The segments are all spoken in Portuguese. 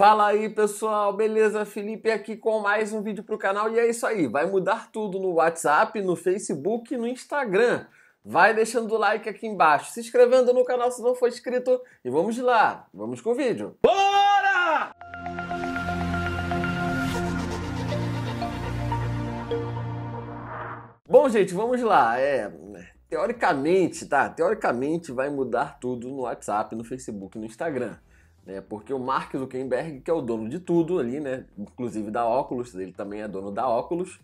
Fala aí pessoal, beleza? Felipe aqui com mais um vídeo para o canal e é isso aí. Vai mudar tudo no WhatsApp, no Facebook e no Instagram. Vai deixando o like aqui embaixo, se inscrevendo no canal se não for inscrito e vamos lá, vamos com o vídeo. Bora! Bom, gente, vamos lá. É, teoricamente, tá? Teoricamente vai mudar tudo no WhatsApp, no Facebook, no Instagram né? Porque o Mark Zuckerberg, que é o dono de tudo ali, né? Inclusive da Oculus, ele também é dono da Oculus.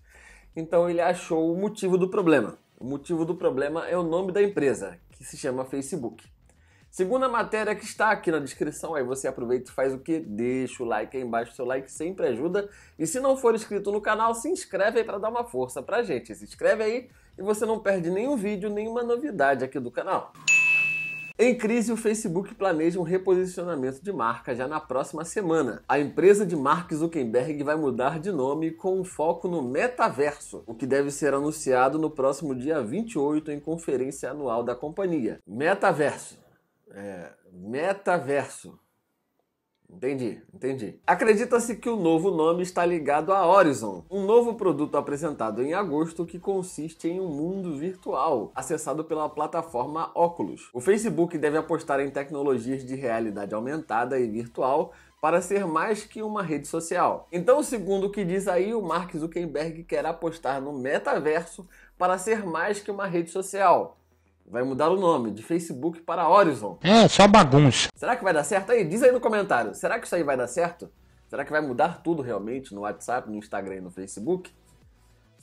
Então ele achou o motivo do problema. O motivo do problema é o nome da empresa, que se chama Facebook. Segunda matéria que está aqui na descrição, aí você aproveita e faz o que? Deixa o like aí embaixo, seu like sempre ajuda. E se não for inscrito no canal, se inscreve aí para dar uma força pra gente. Se inscreve aí e você não perde nenhum vídeo, nenhuma novidade aqui do canal. Em crise, o Facebook planeja um reposicionamento de marca já na próxima semana. A empresa de Mark Zuckerberg vai mudar de nome com um foco no metaverso, o que deve ser anunciado no próximo dia 28 em conferência anual da companhia. Metaverso. É, metaverso. Entendi, entendi. Acredita-se que o novo nome está ligado a Horizon, um novo produto apresentado em agosto que consiste em um mundo virtual, acessado pela plataforma Oculus. O Facebook deve apostar em tecnologias de realidade aumentada e virtual para ser mais que uma rede social. Então, segundo o que diz aí, o Mark Zuckerberg quer apostar no metaverso para ser mais que uma rede social vai mudar o nome de Facebook para Horizon. É, só bagunça. Será que vai dar certo aí? Diz aí no comentário. Será que isso aí vai dar certo? Será que vai mudar tudo realmente no WhatsApp, no Instagram e no Facebook?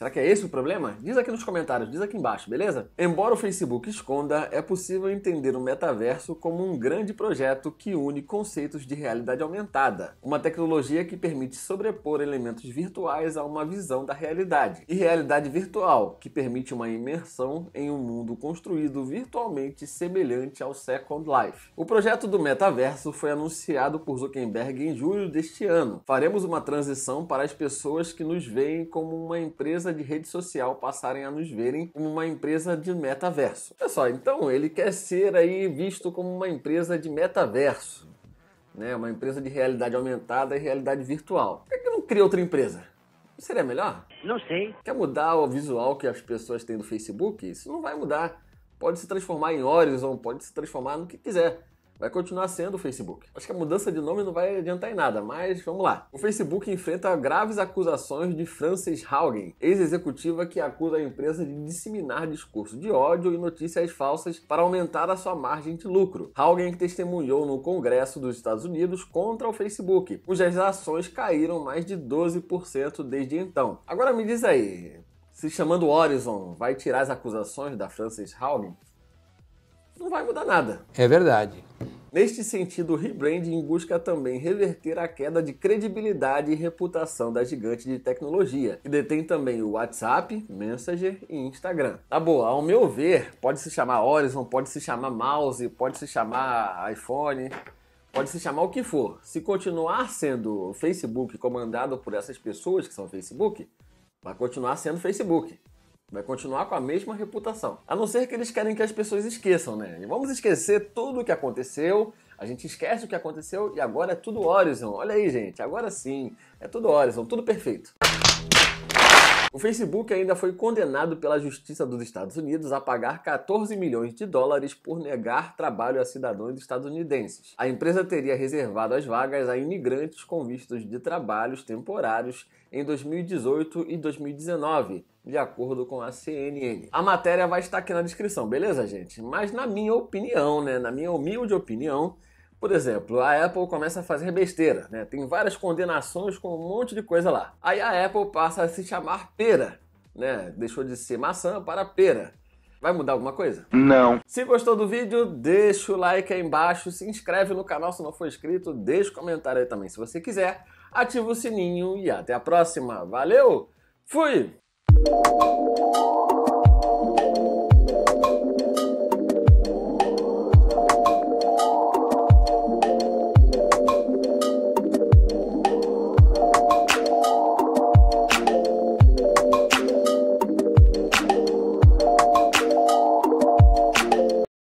Será que é esse o problema? Diz aqui nos comentários, diz aqui embaixo, beleza? Embora o Facebook esconda, é possível entender o metaverso como um grande projeto que une conceitos de realidade aumentada, uma tecnologia que permite sobrepor elementos virtuais a uma visão da realidade, e realidade virtual, que permite uma imersão em um mundo construído virtualmente semelhante ao Second Life. O projeto do metaverso foi anunciado por Zuckerberg em julho deste ano. Faremos uma transição para as pessoas que nos veem como uma empresa de rede social passarem a nos verem como uma empresa de metaverso. Pessoal, então ele quer ser aí visto como uma empresa de metaverso, né? Uma empresa de realidade aumentada e realidade virtual. Por que, é que não cria outra empresa? Não seria melhor? Não sei. Quer mudar o visual que as pessoas têm do Facebook? Isso não vai mudar. Pode se transformar em Horizon, pode se transformar no que quiser vai continuar sendo o Facebook. Acho que a mudança de nome não vai adiantar em nada, mas vamos lá. O Facebook enfrenta graves acusações de Frances Haugen, ex-executiva que acusa a empresa de disseminar discurso de ódio e notícias falsas para aumentar a sua margem de lucro. Haugen testemunhou no Congresso dos Estados Unidos contra o Facebook, cujas ações caíram mais de 12% desde então. Agora me diz aí, se chamando Horizon, vai tirar as acusações da Frances Haugen? não vai mudar nada. É verdade. Neste sentido, o rebranding busca também reverter a queda de credibilidade e reputação da gigante de tecnologia, que detém também o WhatsApp, Messenger e Instagram. Tá boa, ao meu ver, pode se chamar Horizon, pode se chamar mouse, pode se chamar iPhone, pode se chamar o que for. Se continuar sendo o Facebook comandado por essas pessoas que são Facebook, vai continuar sendo Facebook. Vai continuar com a mesma reputação. A não ser que eles querem que as pessoas esqueçam, né? E vamos esquecer tudo o que aconteceu. A gente esquece o que aconteceu e agora é tudo Horizon. Olha aí, gente. Agora sim. É tudo Horizon. Tudo perfeito. O Facebook ainda foi condenado pela Justiça dos Estados Unidos a pagar 14 milhões de dólares por negar trabalho a cidadãos estadunidenses. A empresa teria reservado as vagas a imigrantes com vistos de trabalhos temporários em 2018 e 2019 de acordo com a CNN. A matéria vai estar aqui na descrição, beleza, gente? Mas na minha opinião, né, na minha humilde opinião, por exemplo, a Apple começa a fazer besteira, né? Tem várias condenações com um monte de coisa lá. Aí a Apple passa a se chamar pera, né? Deixou de ser maçã para pera. Vai mudar alguma coisa? Não. Se gostou do vídeo, deixa o like aí embaixo, se inscreve no canal se não for inscrito, deixa o comentário aí também se você quiser, ativa o sininho e até a próxima. Valeu! Fui! thank you